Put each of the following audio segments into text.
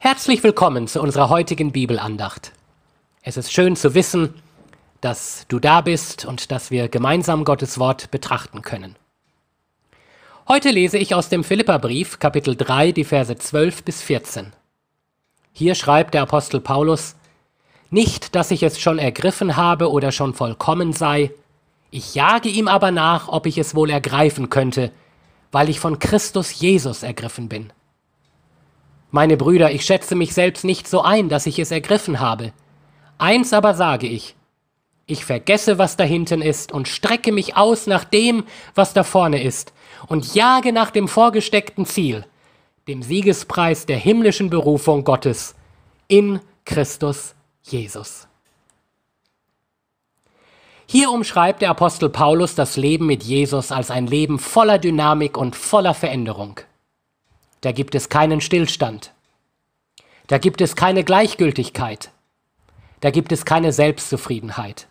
Herzlich willkommen zu unserer heutigen Bibelandacht. Es ist schön zu wissen, dass du da bist und dass wir gemeinsam Gottes Wort betrachten können. Heute lese ich aus dem Philipperbrief, Kapitel 3, die Verse 12 bis 14. Hier schreibt der Apostel Paulus: Nicht, dass ich es schon ergriffen habe oder schon vollkommen sei, ich jage ihm aber nach, ob ich es wohl ergreifen könnte, weil ich von Christus Jesus ergriffen bin. Meine Brüder, ich schätze mich selbst nicht so ein, dass ich es ergriffen habe. Eins aber sage ich, ich vergesse, was dahinten ist, und strecke mich aus nach dem, was da vorne ist, und jage nach dem vorgesteckten Ziel, dem Siegespreis der himmlischen Berufung Gottes, in Christus Jesus. Hier umschreibt der Apostel Paulus das Leben mit Jesus als ein Leben voller Dynamik und voller Veränderung. Da gibt es keinen Stillstand. Da gibt es keine Gleichgültigkeit. Da gibt es keine Selbstzufriedenheit.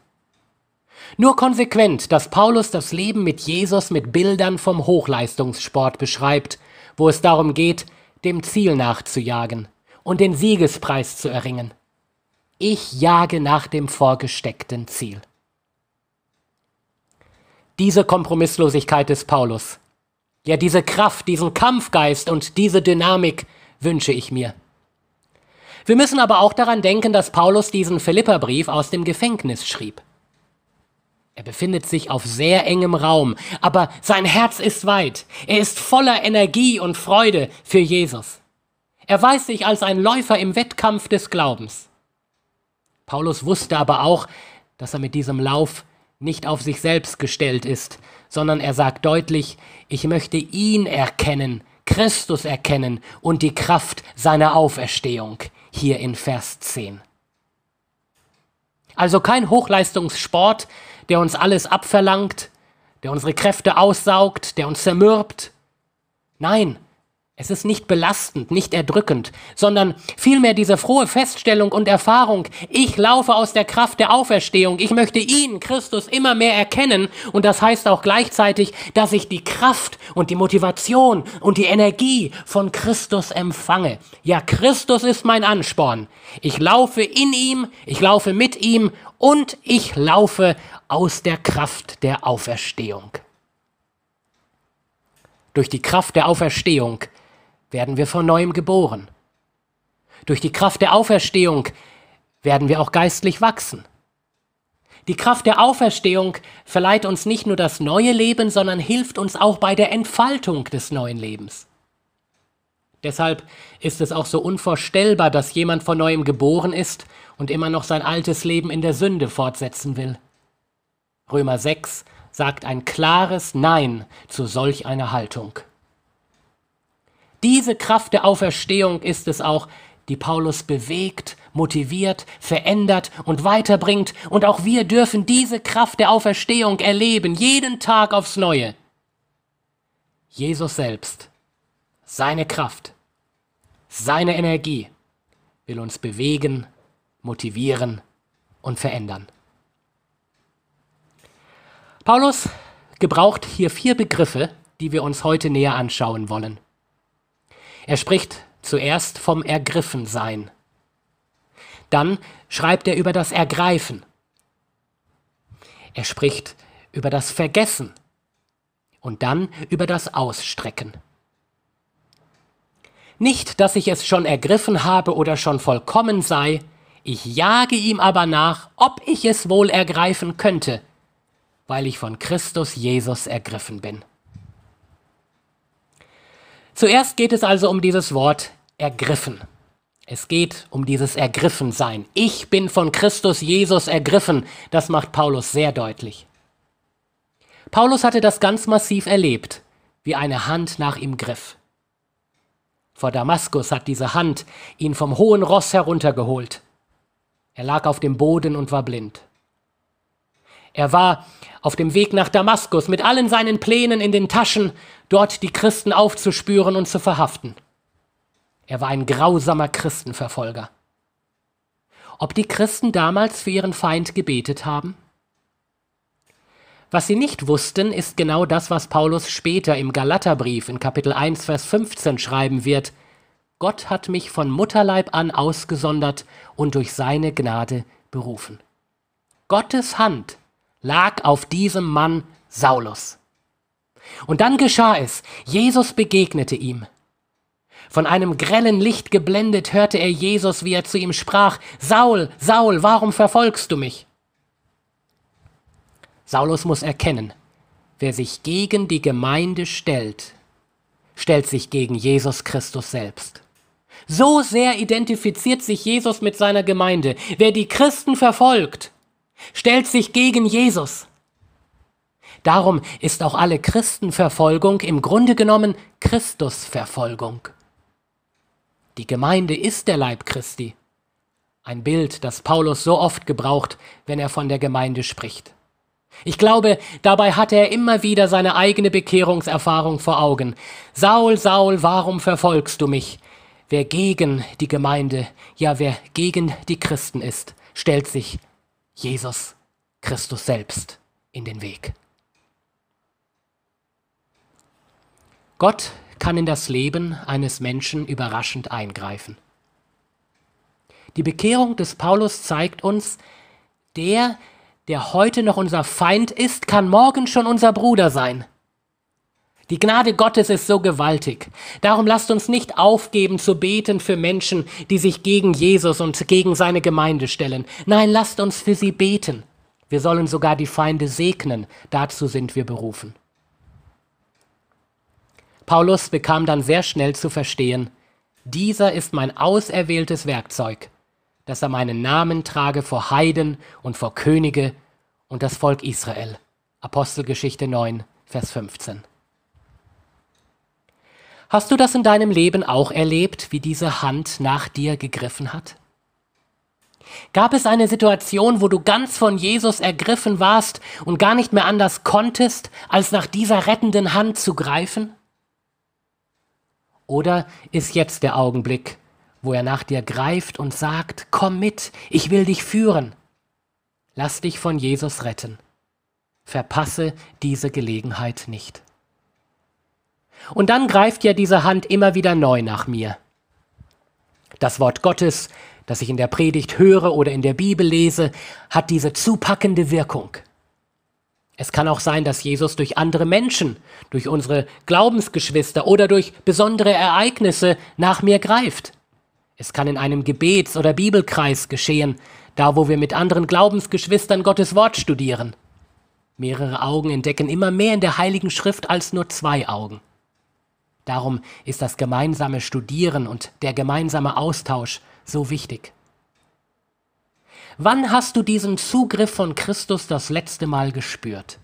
Nur konsequent, dass Paulus das Leben mit Jesus mit Bildern vom Hochleistungssport beschreibt, wo es darum geht, dem Ziel nachzujagen und den Siegespreis zu erringen. Ich jage nach dem vorgesteckten Ziel. Diese Kompromisslosigkeit des Paulus ja, diese Kraft, diesen Kampfgeist und diese Dynamik wünsche ich mir. Wir müssen aber auch daran denken, dass Paulus diesen Philipperbrief aus dem Gefängnis schrieb. Er befindet sich auf sehr engem Raum, aber sein Herz ist weit. Er ist voller Energie und Freude für Jesus. Er weiß sich als ein Läufer im Wettkampf des Glaubens. Paulus wusste aber auch, dass er mit diesem Lauf nicht auf sich selbst gestellt ist, sondern er sagt deutlich, ich möchte ihn erkennen, Christus erkennen und die Kraft seiner Auferstehung hier in Vers 10. Also kein Hochleistungssport, der uns alles abverlangt, der unsere Kräfte aussaugt, der uns zermürbt. Nein, es ist nicht belastend, nicht erdrückend, sondern vielmehr diese frohe Feststellung und Erfahrung, ich laufe aus der Kraft der Auferstehung, ich möchte ihn, Christus, immer mehr erkennen und das heißt auch gleichzeitig, dass ich die Kraft und die Motivation und die Energie von Christus empfange. Ja, Christus ist mein Ansporn. Ich laufe in ihm, ich laufe mit ihm und ich laufe aus der Kraft der Auferstehung. Durch die Kraft der Auferstehung werden wir von neuem geboren. Durch die Kraft der Auferstehung werden wir auch geistlich wachsen. Die Kraft der Auferstehung verleiht uns nicht nur das neue Leben, sondern hilft uns auch bei der Entfaltung des neuen Lebens. Deshalb ist es auch so unvorstellbar, dass jemand von neuem geboren ist und immer noch sein altes Leben in der Sünde fortsetzen will. Römer 6 sagt ein klares Nein zu solch einer Haltung. Diese Kraft der Auferstehung ist es auch, die Paulus bewegt, motiviert, verändert und weiterbringt, und auch wir dürfen diese Kraft der Auferstehung erleben, jeden Tag aufs neue. Jesus selbst, seine Kraft, seine Energie will uns bewegen, motivieren und verändern. Paulus gebraucht hier vier Begriffe, die wir uns heute näher anschauen wollen. Er spricht zuerst vom Ergriffensein. Dann schreibt er über das Ergreifen. Er spricht über das Vergessen und dann über das Ausstrecken. Nicht, dass ich es schon ergriffen habe oder schon vollkommen sei, ich jage ihm aber nach, ob ich es wohl ergreifen könnte, weil ich von Christus Jesus ergriffen bin. Zuerst geht es also um dieses Wort ergriffen. Es geht um dieses Ergriffensein. Ich bin von Christus Jesus ergriffen. Das macht Paulus sehr deutlich. Paulus hatte das ganz massiv erlebt, wie eine Hand nach ihm griff. Vor Damaskus hat diese Hand ihn vom hohen Ross heruntergeholt. Er lag auf dem Boden und war blind. Er war auf dem Weg nach Damaskus mit allen seinen Plänen in den Taschen, dort die Christen aufzuspüren und zu verhaften. Er war ein grausamer Christenverfolger. Ob die Christen damals für ihren Feind gebetet haben? Was sie nicht wussten, ist genau das, was Paulus später im Galaterbrief in Kapitel 1, Vers 15 schreiben wird. Gott hat mich von Mutterleib an ausgesondert und durch seine Gnade berufen. Gottes Hand lag auf diesem Mann Saulus. Und dann geschah es, Jesus begegnete ihm. Von einem grellen Licht geblendet hörte er Jesus, wie er zu ihm sprach, Saul, Saul, warum verfolgst du mich? Saulus muss erkennen, wer sich gegen die Gemeinde stellt, stellt sich gegen Jesus Christus selbst. So sehr identifiziert sich Jesus mit seiner Gemeinde. Wer die Christen verfolgt, stellt sich gegen Jesus. Darum ist auch alle Christenverfolgung im Grunde genommen Christusverfolgung. Die Gemeinde ist der Leib Christi. Ein Bild, das Paulus so oft gebraucht, wenn er von der Gemeinde spricht. Ich glaube, dabei hatte er immer wieder seine eigene Bekehrungserfahrung vor Augen. Saul, Saul, warum verfolgst du mich? Wer gegen die Gemeinde, ja wer gegen die Christen ist, stellt sich Jesus Christus selbst in den Weg. Gott kann in das Leben eines Menschen überraschend eingreifen. Die Bekehrung des Paulus zeigt uns, der, der heute noch unser Feind ist, kann morgen schon unser Bruder sein. Die Gnade Gottes ist so gewaltig. Darum lasst uns nicht aufgeben zu beten für Menschen, die sich gegen Jesus und gegen seine Gemeinde stellen. Nein, lasst uns für sie beten. Wir sollen sogar die Feinde segnen. Dazu sind wir berufen. Paulus bekam dann sehr schnell zu verstehen, dieser ist mein auserwähltes Werkzeug, dass er meinen Namen trage vor Heiden und vor Könige und das Volk Israel. Apostelgeschichte 9, Vers 15. Hast du das in deinem Leben auch erlebt, wie diese Hand nach dir gegriffen hat? Gab es eine Situation, wo du ganz von Jesus ergriffen warst und gar nicht mehr anders konntest, als nach dieser rettenden Hand zu greifen? Oder ist jetzt der Augenblick, wo er nach dir greift und sagt, komm mit, ich will dich führen. Lass dich von Jesus retten. Verpasse diese Gelegenheit nicht. Und dann greift ja diese Hand immer wieder neu nach mir. Das Wort Gottes, das ich in der Predigt höre oder in der Bibel lese, hat diese zupackende Wirkung. Es kann auch sein, dass Jesus durch andere Menschen, durch unsere Glaubensgeschwister oder durch besondere Ereignisse nach mir greift. Es kann in einem Gebets- oder Bibelkreis geschehen, da wo wir mit anderen Glaubensgeschwistern Gottes Wort studieren. Mehrere Augen entdecken immer mehr in der Heiligen Schrift als nur zwei Augen. Darum ist das gemeinsame Studieren und der gemeinsame Austausch so wichtig. Wann hast du diesen Zugriff von Christus das letzte Mal gespürt?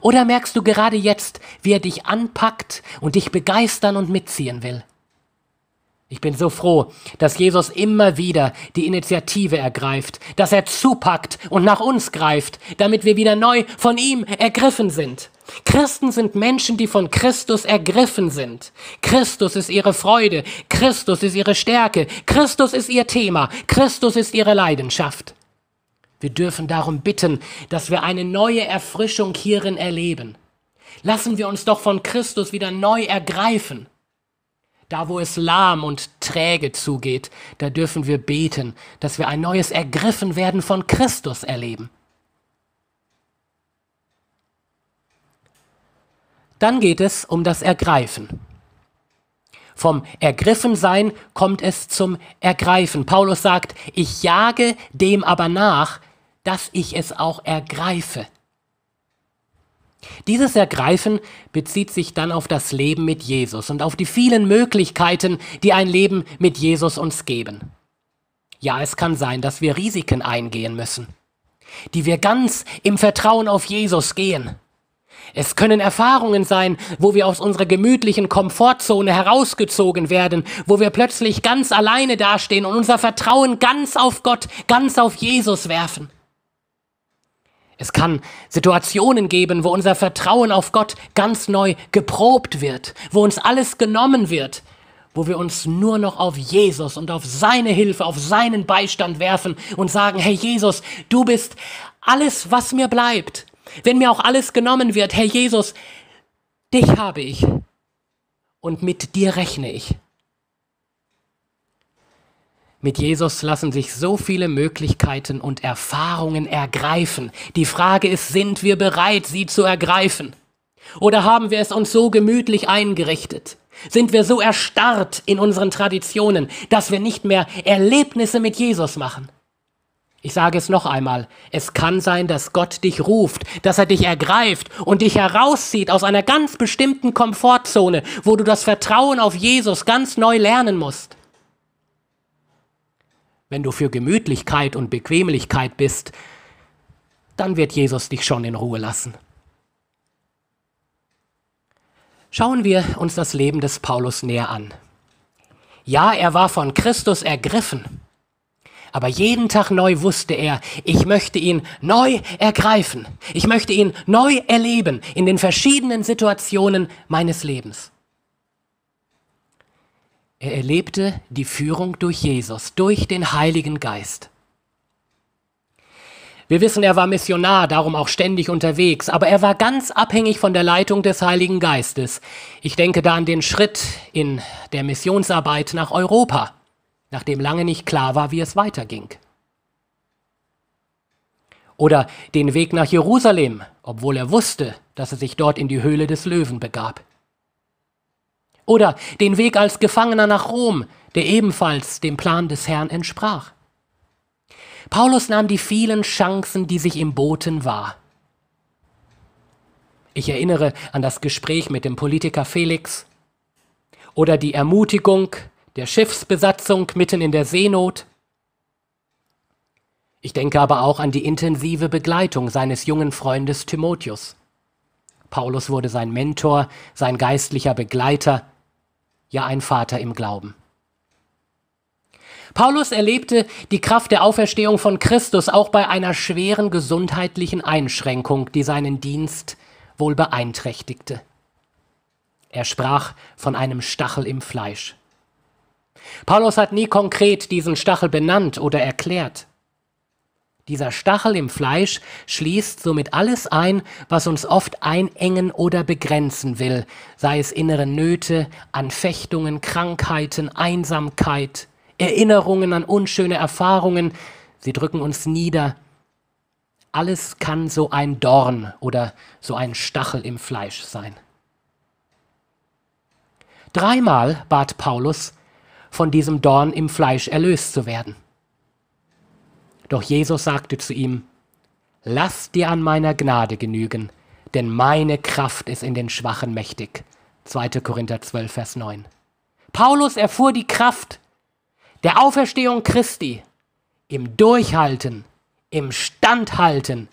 Oder merkst du gerade jetzt, wie er dich anpackt und dich begeistern und mitziehen will? Ich bin so froh, dass Jesus immer wieder die Initiative ergreift, dass er zupackt und nach uns greift, damit wir wieder neu von ihm ergriffen sind. Christen sind Menschen, die von Christus ergriffen sind. Christus ist ihre Freude, Christus ist ihre Stärke, Christus ist ihr Thema, Christus ist ihre Leidenschaft. Wir dürfen darum bitten, dass wir eine neue Erfrischung hierin erleben. Lassen wir uns doch von Christus wieder neu ergreifen. Da, wo es lahm und träge zugeht, da dürfen wir beten, dass wir ein neues Ergriffenwerden von Christus erleben. Dann geht es um das Ergreifen. Vom Ergriffensein kommt es zum Ergreifen. Paulus sagt, ich jage dem aber nach, dass ich es auch ergreife. Dieses Ergreifen bezieht sich dann auf das Leben mit Jesus und auf die vielen Möglichkeiten, die ein Leben mit Jesus uns geben. Ja, es kann sein, dass wir Risiken eingehen müssen, die wir ganz im Vertrauen auf Jesus gehen. Es können Erfahrungen sein, wo wir aus unserer gemütlichen Komfortzone herausgezogen werden, wo wir plötzlich ganz alleine dastehen und unser Vertrauen ganz auf Gott, ganz auf Jesus werfen. Es kann Situationen geben, wo unser Vertrauen auf Gott ganz neu geprobt wird, wo uns alles genommen wird, wo wir uns nur noch auf Jesus und auf seine Hilfe, auf seinen Beistand werfen und sagen, Hey Jesus, du bist alles, was mir bleibt. Wenn mir auch alles genommen wird, Herr Jesus, dich habe ich und mit dir rechne ich. Mit Jesus lassen sich so viele Möglichkeiten und Erfahrungen ergreifen. Die Frage ist, sind wir bereit, sie zu ergreifen? Oder haben wir es uns so gemütlich eingerichtet? Sind wir so erstarrt in unseren Traditionen, dass wir nicht mehr Erlebnisse mit Jesus machen? Ich sage es noch einmal, es kann sein, dass Gott dich ruft, dass er dich ergreift und dich herauszieht aus einer ganz bestimmten Komfortzone, wo du das Vertrauen auf Jesus ganz neu lernen musst. Wenn du für Gemütlichkeit und Bequemlichkeit bist, dann wird Jesus dich schon in Ruhe lassen. Schauen wir uns das Leben des Paulus näher an. Ja, er war von Christus ergriffen aber jeden Tag neu wusste er, ich möchte ihn neu ergreifen, ich möchte ihn neu erleben in den verschiedenen Situationen meines Lebens. Er erlebte die Führung durch Jesus, durch den Heiligen Geist. Wir wissen, er war Missionar, darum auch ständig unterwegs, aber er war ganz abhängig von der Leitung des Heiligen Geistes. Ich denke da an den Schritt in der Missionsarbeit nach Europa nachdem lange nicht klar war, wie es weiterging. Oder den Weg nach Jerusalem, obwohl er wusste, dass er sich dort in die Höhle des Löwen begab. Oder den Weg als Gefangener nach Rom, der ebenfalls dem Plan des Herrn entsprach. Paulus nahm die vielen Chancen, die sich ihm boten, wahr. Ich erinnere an das Gespräch mit dem Politiker Felix oder die Ermutigung, der Schiffsbesatzung mitten in der Seenot. Ich denke aber auch an die intensive Begleitung seines jungen Freundes Timotheus. Paulus wurde sein Mentor, sein geistlicher Begleiter, ja ein Vater im Glauben. Paulus erlebte die Kraft der Auferstehung von Christus auch bei einer schweren gesundheitlichen Einschränkung, die seinen Dienst wohl beeinträchtigte. Er sprach von einem Stachel im Fleisch. Paulus hat nie konkret diesen Stachel benannt oder erklärt. Dieser Stachel im Fleisch schließt somit alles ein, was uns oft einengen oder begrenzen will, sei es innere Nöte, Anfechtungen, Krankheiten, Einsamkeit, Erinnerungen an unschöne Erfahrungen, sie drücken uns nieder. Alles kann so ein Dorn oder so ein Stachel im Fleisch sein. Dreimal bat Paulus, von diesem Dorn im Fleisch erlöst zu werden. Doch Jesus sagte zu ihm, Lass dir an meiner Gnade genügen, denn meine Kraft ist in den Schwachen mächtig. 2. Korinther 12, Vers 9. Paulus erfuhr die Kraft der Auferstehung Christi im Durchhalten, im Standhalten,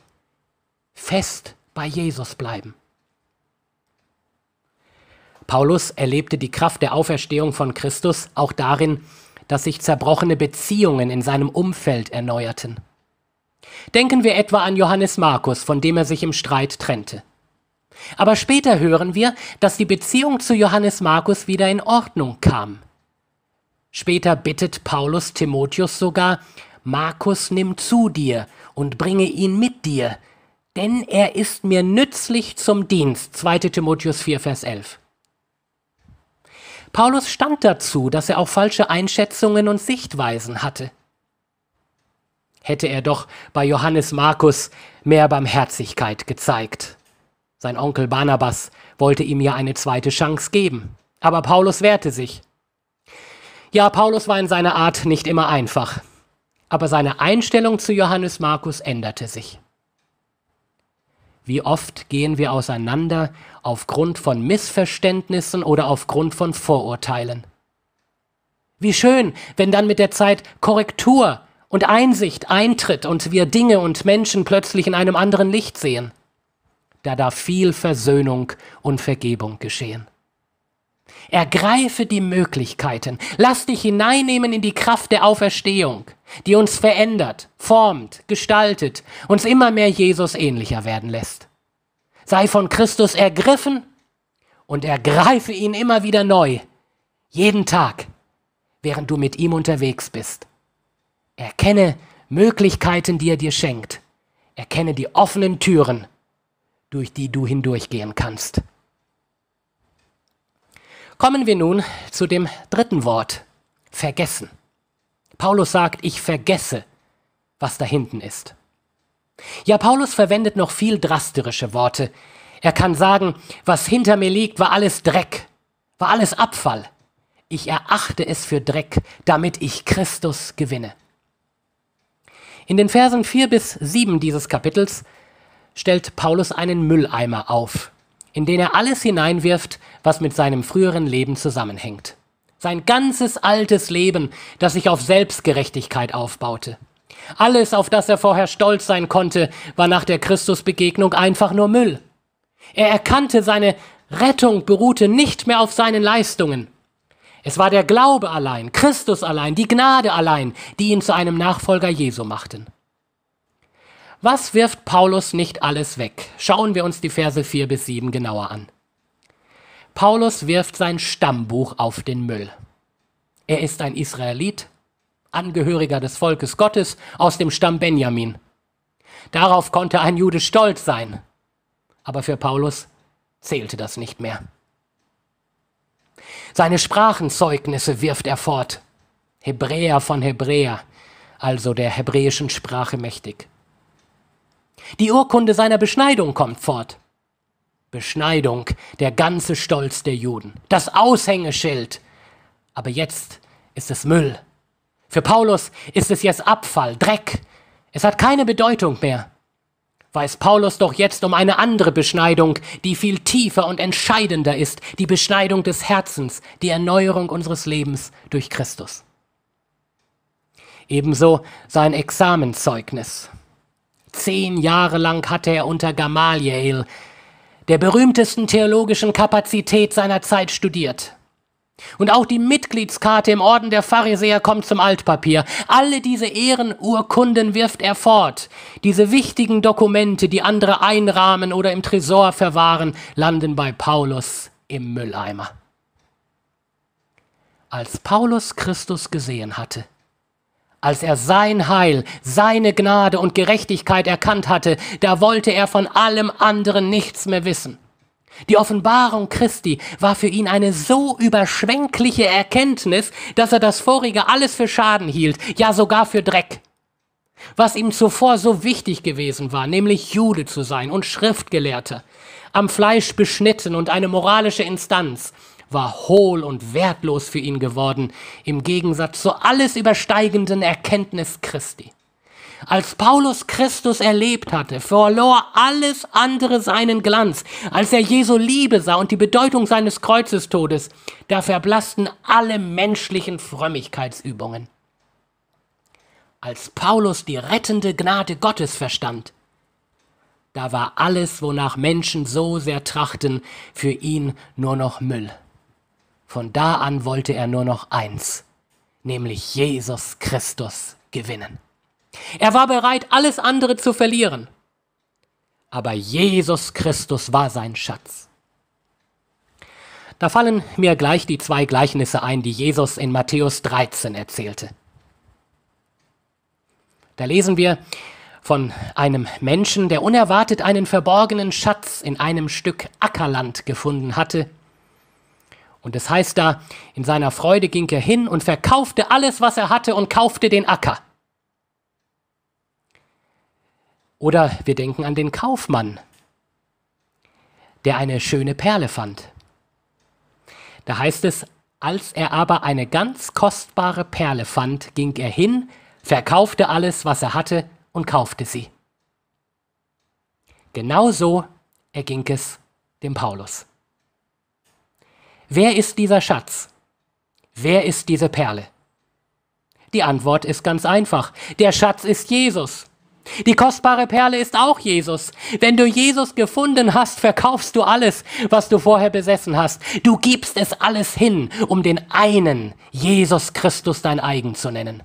fest bei Jesus bleiben. Paulus erlebte die Kraft der Auferstehung von Christus auch darin, dass sich zerbrochene Beziehungen in seinem Umfeld erneuerten. Denken wir etwa an Johannes Markus, von dem er sich im Streit trennte. Aber später hören wir, dass die Beziehung zu Johannes Markus wieder in Ordnung kam. Später bittet Paulus Timotheus sogar, Markus nimm zu dir und bringe ihn mit dir, denn er ist mir nützlich zum Dienst. 2 Timotheus 4, Vers 11. Paulus stand dazu, dass er auch falsche Einschätzungen und Sichtweisen hatte. Hätte er doch bei Johannes Markus mehr Barmherzigkeit gezeigt. Sein Onkel Barnabas wollte ihm ja eine zweite Chance geben. Aber Paulus wehrte sich. Ja, Paulus war in seiner Art nicht immer einfach. Aber seine Einstellung zu Johannes Markus änderte sich. Wie oft gehen wir auseinander aufgrund von Missverständnissen oder aufgrund von Vorurteilen? Wie schön, wenn dann mit der Zeit Korrektur und Einsicht eintritt und wir Dinge und Menschen plötzlich in einem anderen Licht sehen. Da darf viel Versöhnung und Vergebung geschehen. Ergreife die Möglichkeiten. Lass dich hineinnehmen in die Kraft der Auferstehung, die uns verändert, formt, gestaltet, uns immer mehr Jesus ähnlicher werden lässt. Sei von Christus ergriffen und ergreife ihn immer wieder neu, jeden Tag, während du mit ihm unterwegs bist. Erkenne Möglichkeiten, die er dir schenkt. Erkenne die offenen Türen, durch die du hindurchgehen kannst. Kommen wir nun zu dem dritten Wort, vergessen. Paulus sagt, ich vergesse, was da hinten ist. Ja, Paulus verwendet noch viel drastische Worte. Er kann sagen, was hinter mir liegt, war alles Dreck, war alles Abfall. Ich erachte es für Dreck, damit ich Christus gewinne. In den Versen 4 bis 7 dieses Kapitels stellt Paulus einen Mülleimer auf in den er alles hineinwirft, was mit seinem früheren Leben zusammenhängt. Sein ganzes altes Leben, das sich auf Selbstgerechtigkeit aufbaute. Alles, auf das er vorher stolz sein konnte, war nach der Christusbegegnung einfach nur Müll. Er erkannte, seine Rettung beruhte nicht mehr auf seinen Leistungen. Es war der Glaube allein, Christus allein, die Gnade allein, die ihn zu einem Nachfolger Jesu machten. Was wirft Paulus nicht alles weg? Schauen wir uns die Verse 4 bis 7 genauer an. Paulus wirft sein Stammbuch auf den Müll. Er ist ein Israelit, Angehöriger des Volkes Gottes aus dem Stamm Benjamin. Darauf konnte ein Jude stolz sein. Aber für Paulus zählte das nicht mehr. Seine Sprachenzeugnisse wirft er fort. Hebräer von Hebräer, also der hebräischen Sprache mächtig. Die Urkunde seiner Beschneidung kommt fort. Beschneidung, der ganze Stolz der Juden, das Aushängeschild. Aber jetzt ist es Müll. Für Paulus ist es jetzt Abfall, Dreck. Es hat keine Bedeutung mehr. Weiß Paulus doch jetzt um eine andere Beschneidung, die viel tiefer und entscheidender ist, die Beschneidung des Herzens, die Erneuerung unseres Lebens durch Christus. Ebenso sein Examenzeugnis. Zehn Jahre lang hatte er unter Gamaliel, der berühmtesten theologischen Kapazität seiner Zeit, studiert. Und auch die Mitgliedskarte im Orden der Pharisäer kommt zum Altpapier. Alle diese Ehrenurkunden wirft er fort. Diese wichtigen Dokumente, die andere einrahmen oder im Tresor verwahren, landen bei Paulus im Mülleimer. Als Paulus Christus gesehen hatte, als er sein Heil, seine Gnade und Gerechtigkeit erkannt hatte, da wollte er von allem anderen nichts mehr wissen. Die Offenbarung Christi war für ihn eine so überschwängliche Erkenntnis, dass er das vorige alles für Schaden hielt, ja sogar für Dreck. Was ihm zuvor so wichtig gewesen war, nämlich Jude zu sein und Schriftgelehrter, am Fleisch beschnitten und eine moralische Instanz, war hohl und wertlos für ihn geworden, im Gegensatz zur alles übersteigenden Erkenntnis Christi. Als Paulus Christus erlebt hatte, verlor alles andere seinen Glanz. Als er Jesu Liebe sah und die Bedeutung seines Kreuzestodes, da verblassten alle menschlichen Frömmigkeitsübungen. Als Paulus die rettende Gnade Gottes verstand, da war alles, wonach Menschen so sehr trachten, für ihn nur noch Müll. Von da an wollte er nur noch eins, nämlich Jesus Christus gewinnen. Er war bereit, alles andere zu verlieren. Aber Jesus Christus war sein Schatz. Da fallen mir gleich die zwei Gleichnisse ein, die Jesus in Matthäus 13 erzählte. Da lesen wir von einem Menschen, der unerwartet einen verborgenen Schatz in einem Stück Ackerland gefunden hatte und es das heißt da, in seiner Freude ging er hin und verkaufte alles, was er hatte und kaufte den Acker. Oder wir denken an den Kaufmann, der eine schöne Perle fand. Da heißt es, als er aber eine ganz kostbare Perle fand, ging er hin, verkaufte alles, was er hatte, und kaufte sie. Genauso erging es dem Paulus. Wer ist dieser Schatz? Wer ist diese Perle? Die Antwort ist ganz einfach. Der Schatz ist Jesus. Die kostbare Perle ist auch Jesus. Wenn du Jesus gefunden hast, verkaufst du alles, was du vorher besessen hast. Du gibst es alles hin, um den einen, Jesus Christus, dein eigen zu nennen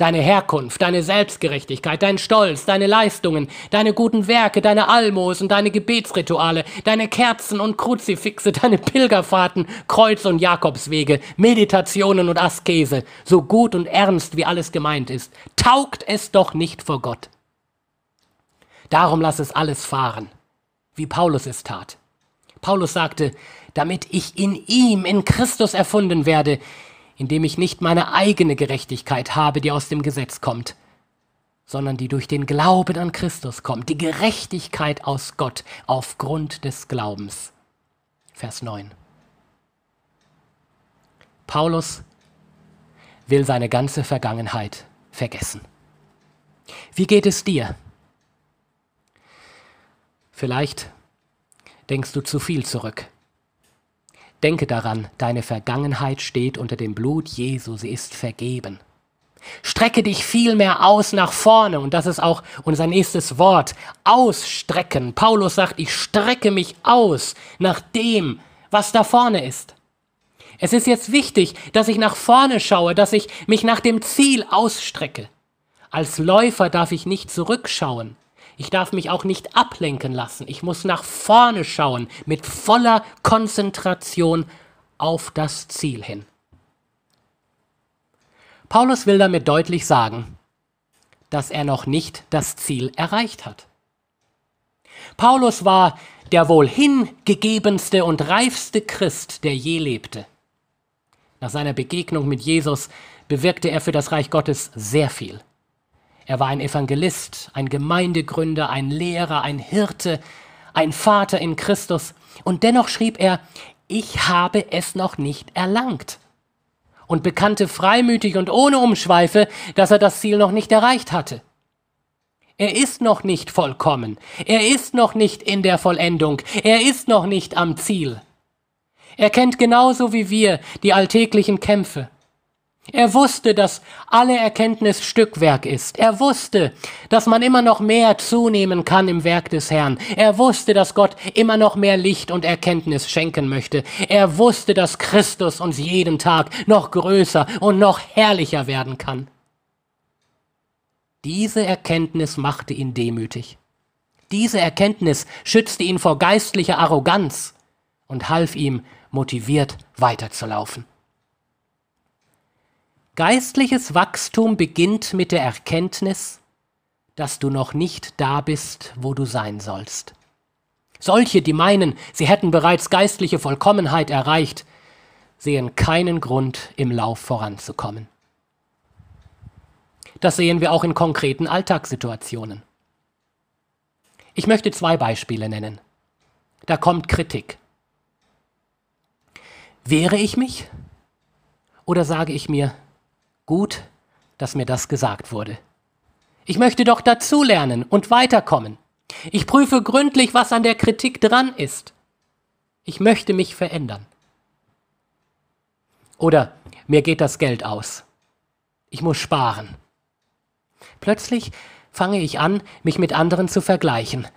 deine Herkunft, deine Selbstgerechtigkeit, dein Stolz, deine Leistungen, deine guten Werke, deine Almosen, deine Gebetsrituale, deine Kerzen und Kruzifixe, deine Pilgerfahrten, Kreuz- und Jakobswege, Meditationen und Askese, so gut und ernst wie alles gemeint ist, taugt es doch nicht vor Gott. Darum lass es alles fahren, wie Paulus es tat. Paulus sagte, damit ich in ihm, in Christus erfunden werde, indem ich nicht meine eigene Gerechtigkeit habe, die aus dem Gesetz kommt, sondern die durch den Glauben an Christus kommt, die Gerechtigkeit aus Gott aufgrund des Glaubens. Vers 9. Paulus will seine ganze Vergangenheit vergessen. Wie geht es dir? Vielleicht denkst du zu viel zurück Denke daran, deine Vergangenheit steht unter dem Blut Jesu, sie ist vergeben. Strecke dich viel mehr aus nach vorne und das ist auch unser nächstes Wort, ausstrecken. Paulus sagt, ich strecke mich aus nach dem, was da vorne ist. Es ist jetzt wichtig, dass ich nach vorne schaue, dass ich mich nach dem Ziel ausstrecke. Als Läufer darf ich nicht zurückschauen, ich darf mich auch nicht ablenken lassen. Ich muss nach vorne schauen, mit voller Konzentration auf das Ziel hin. Paulus will damit deutlich sagen, dass er noch nicht das Ziel erreicht hat. Paulus war der wohl hingegebenste und reifste Christ, der je lebte. Nach seiner Begegnung mit Jesus bewirkte er für das Reich Gottes sehr viel. Er war ein Evangelist, ein Gemeindegründer, ein Lehrer, ein Hirte, ein Vater in Christus. Und dennoch schrieb er, ich habe es noch nicht erlangt. Und bekannte freimütig und ohne Umschweife, dass er das Ziel noch nicht erreicht hatte. Er ist noch nicht vollkommen. Er ist noch nicht in der Vollendung. Er ist noch nicht am Ziel. Er kennt genauso wie wir die alltäglichen Kämpfe. Er wusste, dass alle Erkenntnis Stückwerk ist. Er wusste, dass man immer noch mehr zunehmen kann im Werk des Herrn. Er wusste, dass Gott immer noch mehr Licht und Erkenntnis schenken möchte. Er wusste, dass Christus uns jeden Tag noch größer und noch herrlicher werden kann. Diese Erkenntnis machte ihn demütig. Diese Erkenntnis schützte ihn vor geistlicher Arroganz und half ihm, motiviert weiterzulaufen. Geistliches Wachstum beginnt mit der Erkenntnis, dass du noch nicht da bist, wo du sein sollst. Solche, die meinen, sie hätten bereits geistliche Vollkommenheit erreicht, sehen keinen Grund, im Lauf voranzukommen. Das sehen wir auch in konkreten Alltagssituationen. Ich möchte zwei Beispiele nennen. Da kommt Kritik. Wehre ich mich oder sage ich mir, Gut, dass mir das gesagt wurde. Ich möchte doch dazulernen und weiterkommen. Ich prüfe gründlich, was an der Kritik dran ist. Ich möchte mich verändern. Oder mir geht das Geld aus. Ich muss sparen. Plötzlich fange ich an, mich mit anderen zu vergleichen.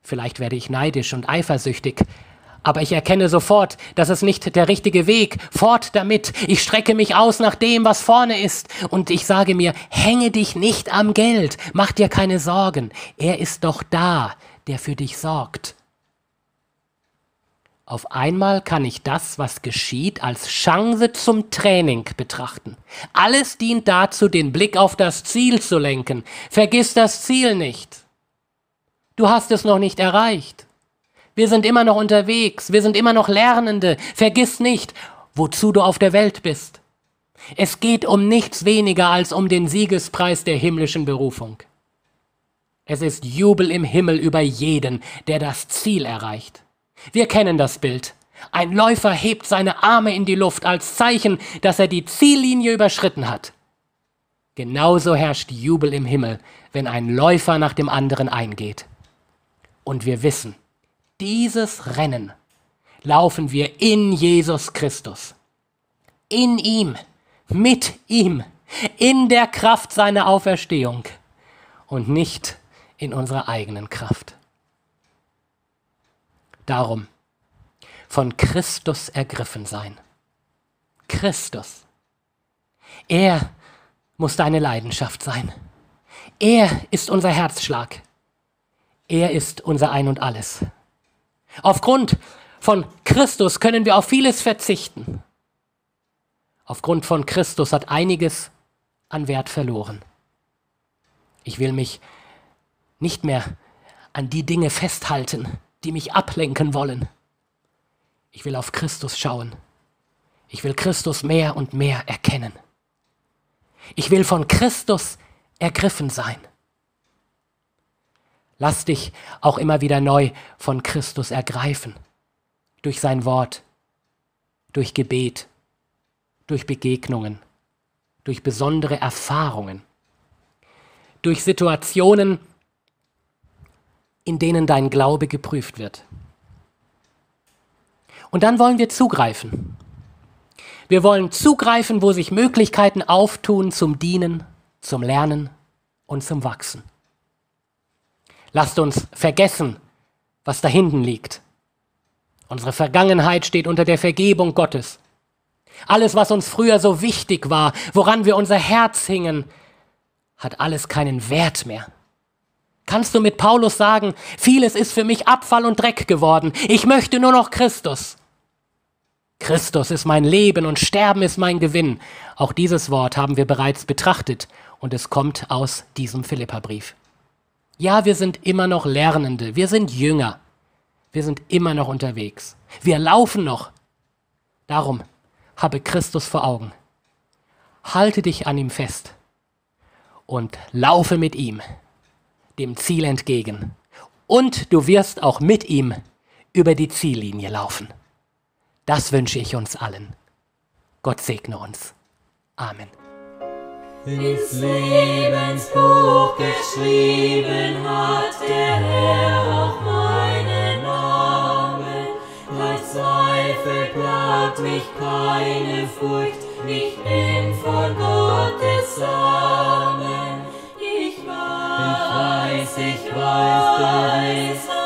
Vielleicht werde ich neidisch und eifersüchtig, aber ich erkenne sofort, dass es nicht der richtige Weg. Fort damit. Ich strecke mich aus nach dem, was vorne ist. Und ich sage mir, hänge dich nicht am Geld. Mach dir keine Sorgen. Er ist doch da, der für dich sorgt. Auf einmal kann ich das, was geschieht, als Chance zum Training betrachten. Alles dient dazu, den Blick auf das Ziel zu lenken. Vergiss das Ziel nicht. Du hast es noch nicht erreicht. Wir sind immer noch unterwegs, wir sind immer noch Lernende. Vergiss nicht, wozu du auf der Welt bist. Es geht um nichts weniger als um den Siegespreis der himmlischen Berufung. Es ist Jubel im Himmel über jeden, der das Ziel erreicht. Wir kennen das Bild. Ein Läufer hebt seine Arme in die Luft als Zeichen, dass er die Ziellinie überschritten hat. Genauso herrscht Jubel im Himmel, wenn ein Läufer nach dem anderen eingeht. Und wir wissen, dieses Rennen laufen wir in Jesus Christus. In ihm, mit ihm, in der Kraft seiner Auferstehung und nicht in unserer eigenen Kraft. Darum, von Christus ergriffen sein. Christus. Er muss deine Leidenschaft sein. Er ist unser Herzschlag. Er ist unser Ein und alles. Aufgrund von Christus können wir auf vieles verzichten. Aufgrund von Christus hat einiges an Wert verloren. Ich will mich nicht mehr an die Dinge festhalten, die mich ablenken wollen. Ich will auf Christus schauen. Ich will Christus mehr und mehr erkennen. Ich will von Christus ergriffen sein. Lass dich auch immer wieder neu von Christus ergreifen. Durch sein Wort, durch Gebet, durch Begegnungen, durch besondere Erfahrungen, durch Situationen, in denen dein Glaube geprüft wird. Und dann wollen wir zugreifen. Wir wollen zugreifen, wo sich Möglichkeiten auftun zum Dienen, zum Lernen und zum Wachsen. Lasst uns vergessen, was da hinten liegt. Unsere Vergangenheit steht unter der Vergebung Gottes. Alles, was uns früher so wichtig war, woran wir unser Herz hingen, hat alles keinen Wert mehr. Kannst du mit Paulus sagen, vieles ist für mich Abfall und Dreck geworden. Ich möchte nur noch Christus. Christus ist mein Leben und Sterben ist mein Gewinn. Auch dieses Wort haben wir bereits betrachtet und es kommt aus diesem Philipperbrief. Ja, wir sind immer noch Lernende, wir sind Jünger, wir sind immer noch unterwegs, wir laufen noch. Darum habe Christus vor Augen. Halte dich an ihm fest und laufe mit ihm, dem Ziel entgegen. Und du wirst auch mit ihm über die Ziellinie laufen. Das wünsche ich uns allen. Gott segne uns. Amen ins Lebensbuch geschrieben hat der Herr auch meinen Namen. Gleich Zweifel plagt mich keine Furcht, ich bin von Gottes Samen. ich weiß, ich weiß, ich weiß